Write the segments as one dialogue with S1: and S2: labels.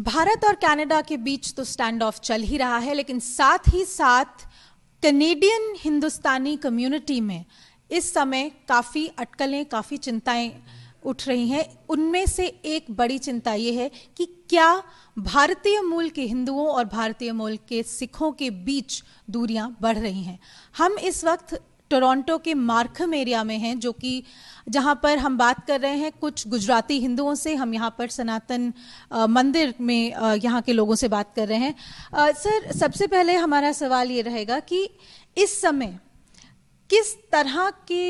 S1: भारत और कनाडा के बीच तो स्टैंड ऑफ चल ही रहा है लेकिन साथ ही साथ कनेडियन हिंदुस्तानी कम्युनिटी में इस समय काफ़ी अटकलें काफ़ी चिंताएं उठ रही हैं उनमें से एक बड़ी चिंता ये है कि क्या भारतीय मूल के हिंदुओं और भारतीय मूल के सिखों के बीच दूरियां बढ़ रही हैं हम इस वक्त टोरंटो के मार्कम एरिया में हैं जो कि जहां पर हम बात कर रहे हैं कुछ गुजराती हिंदुओं से हम यहां पर सनातन मंदिर में यहां के लोगों से बात कर रहे हैं सर सबसे पहले हमारा सवाल ये रहेगा कि इस समय किस तरह के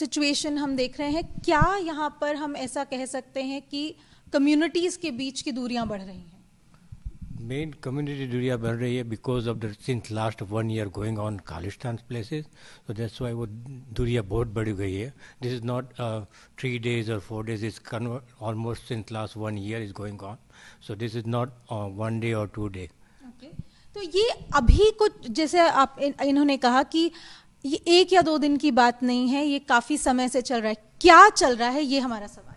S1: सिचुएशन हम देख रहे हैं क्या यहाँ पर हम ऐसा कह सकते हैं कि कम्युनिटीज़ के बीच की दूरियां बढ़ रही हैं
S2: मेन कम्युनिटी डूरिया बन रही है because of the since last one year going on Khalistan places तो दैट्स वाई वो डूरिया बहुत बढ़ी गई है this is not three days और four days is almost since last one year is going on so this is not one day और two day
S1: तो ये अभी कुछ जैसे आप इन, इन्होंने कहा कि ये एक या दो दिन की बात नहीं है ये काफी समय से चल रहा है क्या चल रहा है ये हमारा सवाल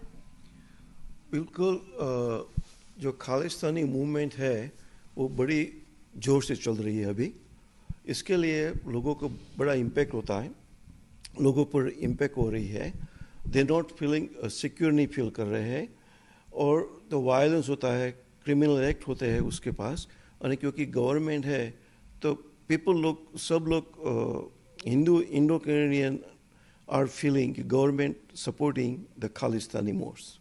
S3: बिल्कुल uh, जो खालिस्तानी मूवमेंट है वो बड़ी जोर से चल रही है अभी इसके लिए लोगों को बड़ा इम्पैक्ट होता है लोगों पर इम्पैक्ट हो रही है दे नॉट फीलिंग सिक्योर नहीं फील कर रहे हैं और तो वायलेंस होता है क्रिमिनल एक्ट होते हैं उसके पास यानी क्योंकि गवर्नमेंट है तो पीपल लोग सब लोग uh, Hindu Indo Canadian are feeling government supporting the Khalistani mores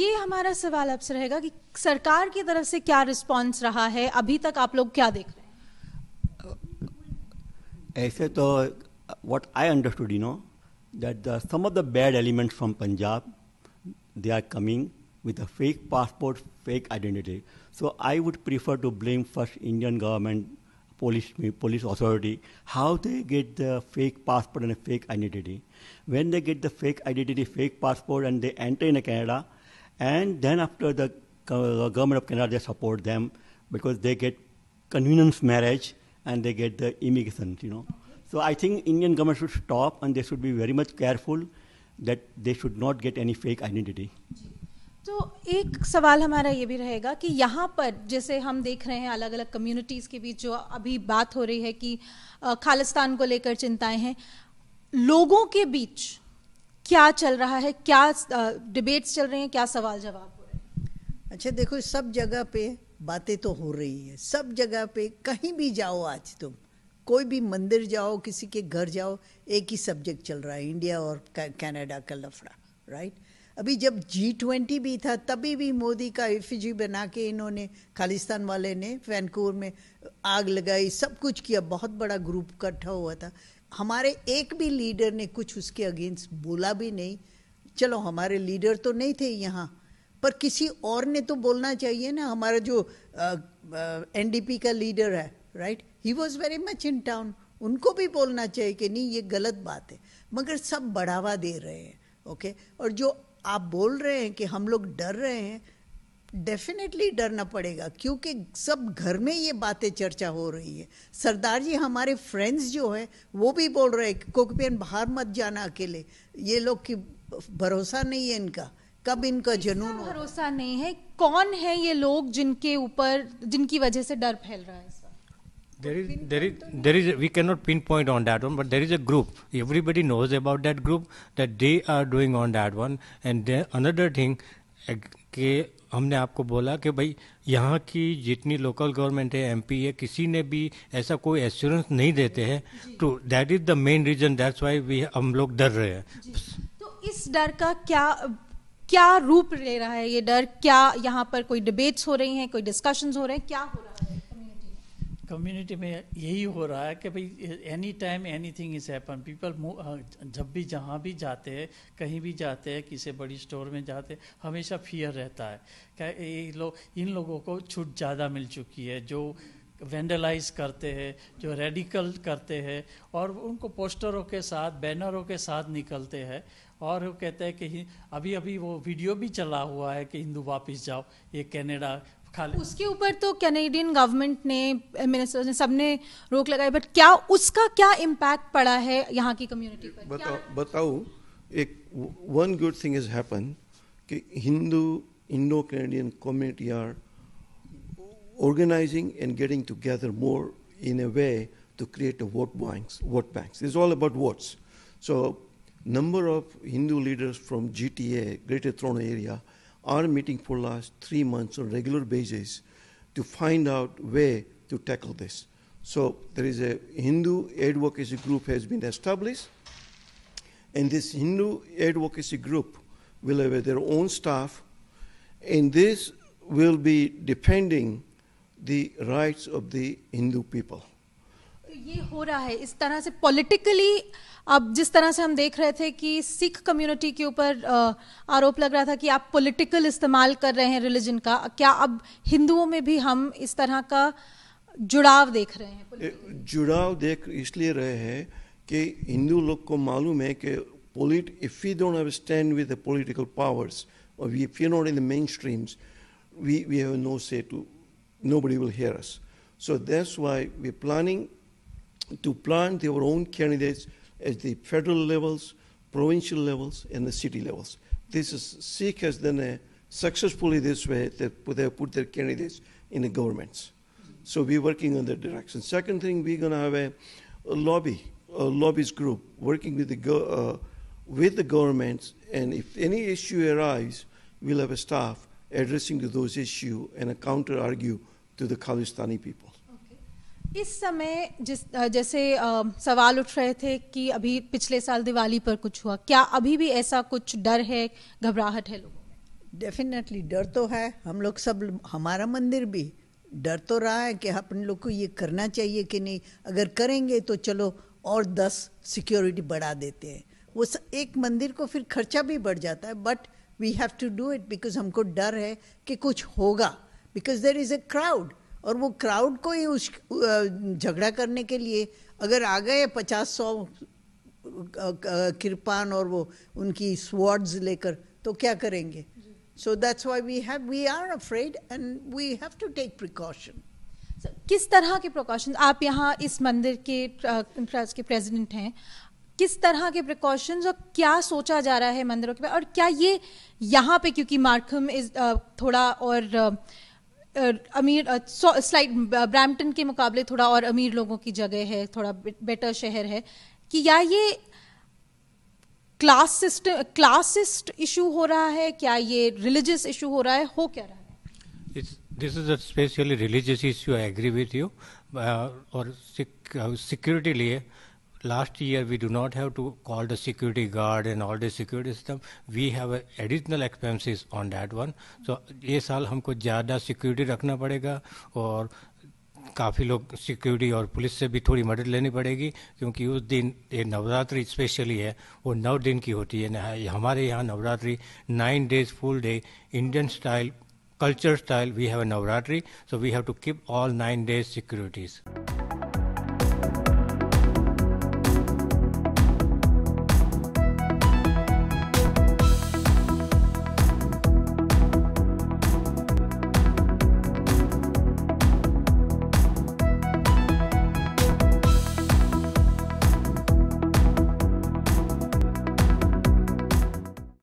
S1: ये हमारा सवाल आपसे रहेगा कि सरकार की तरफ से क्या रिस्पांस रहा है अभी तक आप लोग क्या देख रहे हैं
S2: ऐसे तो what I understood you know that the some of the bad elements from Punjab they are coming with a fake passport fake identity so I would prefer to blame first Indian government police police authority how they get the fake passport and fake identity when they get the fake identity fake passport and they enter in Canada And then after the uh, government of Canada, they support them because they get convenience marriage and they get the immigration, you know. So I think Indian government should stop and they should be very much careful that they should not get any fake identity.
S1: तो एक सवाल हमारा ये भी रहेगा कि यहाँ पर जैसे हम देख रहे हैं अलग अलग कम्युनिटीज़ के बीच जो अभी बात हो रही है कि खालिस्तान को लेकर चिंताएं हैं लोगों के बीच क्या चल रहा है क्या डिबेट्स चल रहे हैं क्या सवाल जवाब हो रहे
S4: हैं अच्छा देखो सब जगह पे बातें तो हो रही है सब जगह पे कहीं भी जाओ आज तुम कोई भी मंदिर जाओ किसी के घर जाओ एक ही सब्जेक्ट चल रहा है इंडिया और कनाडा का लफड़ा राइट अभी जब जी ट्वेंटी भी था तभी भी मोदी का इफिजी बना के इन्होंने खालिस्तान वाले ने वैनकूवर में आग लगाई सब कुछ किया बहुत बड़ा ग्रुप इकट्ठा हुआ था हमारे एक भी लीडर ने कुछ उसके अगेंस्ट बोला भी नहीं चलो हमारे लीडर तो नहीं थे यहाँ पर किसी और ने तो बोलना चाहिए ना हमारा जो एनडीपी का लीडर है right he was very much in town उनको भी बोलना चाहिए कि नहीं ये गलत बात है मगर सब बढ़ावा दे रहे हैं ओके okay? और जो आप बोल रहे हैं कि हम लोग डर रहे हैं डेफिनेटली डरना पड़ेगा क्योंकि सब घर में ये बातें चर्चा हो रही है सरदार जी हमारे फ्रेंड्स जो है वो भी बोल रहे हैं कोकपियन बाहर मत जाना अकेले ये लोग की भरोसा नहीं है इनका कब इनका जुनून
S1: भरोसा नहीं है कौन है ये लोग जिनके ऊपर जिनकी वजह से डर फैल रहा है
S2: there is there is there is we can not pinpoint on that one but there is a group everybody knows about that group that they are doing on that one and another thing के हमने आपको बोला कि भाई यहाँ की जितनी local government है पी है किसी ने भी ऐसा कोई एश्योरेंस नहीं देते हैं to that is the main reason that's why we हम लोग डर रहे हैं
S1: तो इस डर का क्या क्या रूप ले रहा है ये डर क्या यहाँ पर कोई डिबेट्स हो रही हैं कोई डिस्कशंस हो रहे हैं क्या हो रहा है
S2: कम्युनिटी में यही हो रहा है कि भाई any time anything is happen people जब भी जहाँ भी जाते हैं कहीं भी जाते हैं किसी बड़ी स्टोर में जाते हमेशा फियर रहता है क्या ये लोग इन लोगों को छूट ज़्यादा मिल चुकी है जो वेंडलाइज करते हैं जो रेडिकल करते हैं और उनको पोस्टरों के साथ बैनरों के साथ निकलते हैं और वो कहते हैं कि अभी अभी वो वीडियो भी चला हुआ है कि हिंदू वापस जाओ ये कनाडा
S3: उसके
S1: ऊपर तो कैनेडियन गवर्नमेंट ने मिनिस्टर्स eh, ने सबने रोक लगाई बट क्या उसका क्या इम्पैक्ट पड़ा है यहाँ की कम्युनिटी
S3: पर बताओ एक one good thing is happen कि Hindu Indo Canadian community are organising and getting together more in a way to create vote bank vote banks is all about votes so number of Hindu leaders from G T A greater Toronto area are meeting for last three months on regular basis to find out way to tackle this. So there is a Hindu advocacy group has been established, and this Hindu advocacy group will have their own staff, and this will be defending the rights of the Hindu people.
S1: ये हो रहा है इस तरह से politically अब जिस तरह से हम देख रहे थे कि सिख कम्युनिटी के ऊपर आरोप लग रहा था कि आप पॉलिटिकल इस्तेमाल कर रहे हैं रिलीजन का क्या अब हिंदुओं में भी हम इस तरह का जुड़ाव देख रहे
S3: हैं जुड़ाव देख इसलिए रहे हैं कि हिंदू लोग को मालूम है कि पोलिट if you don't understand with the political powers और if you not in the main streams we we have no say to nobody will hear us so that's why we planning to plant their own candidates at the federal levels, provincial levels, and the city levels. This is Sikh has done a, successfully this way. They they put their candidates in the governments. So we're working on that direction. Second thing, we're going to have a, a, lobby, a lobbyist group working with the go, uh, with the governments, and if any issue arises, we'll have a staff addressing to those issues and a counter argue to the Khalistani people.
S1: इस समय जिस जैसे सवाल उठ रहे थे कि अभी पिछले साल दिवाली पर कुछ हुआ क्या अभी भी ऐसा कुछ डर है घबराहट है लोगों
S4: में डेफिनेटली डर तो है हम लोग सब हमारा मंदिर भी डर तो रहा है कि अपन लोग को ये करना चाहिए कि नहीं अगर करेंगे तो चलो और दस सिक्योरिटी बढ़ा देते हैं वो एक मंदिर को फिर खर्चा भी बढ़ जाता है but we have to do it because हमको डर है कि कुछ होगा because there is a crowd और वो क्राउड को ही उस झगड़ा करने के लिए अगर आ गए पचास सौ कृपान और वो उनकी स्वॉर्ड्स लेकर तो क्या करेंगे so that's why we have we are afraid and we have to take precaution किस तरह के प्रिकॉशन आप यहाँ इस मंदिर
S1: के ट्रस्ट के प्रेसिडेंट हैं किस तरह के प्रिकॉशंस और क्या सोचा जा रहा है मंदिरों के बारे और क्या ये यहाँ पे क्योंकि मार्कम इज थोड़ा और uh, अमीर स्लाइड ब्रैम्पटन के मुकाबले थोड़ा और अमीर लोगों की जगह है थोड़ा बेटर शहर है कि या ये क्लास सिस्टम क्लासिस्ट इशू हो रहा है क्या ये रिलीजियस इशू हो रहा है हो क्या रहा
S2: है this is a specially religious issue I agree with you और सिक्योरिटी uh, लिए last year we do not have to call the security guard and all the security system we have additional expenses on that one so ye saal humko zyada security रखना पड़ेगा और काफ़ी लोग security और police से भी थोड़ी मदद लेनी पड़ेगी क्योंकि उस दिन ये नवरात्रि स्पेशली है वो नौ दिन की होती है हमारे यहाँ Navratri nine days full day Indian style culture style we have a navratri so we have to keep all 9 days securities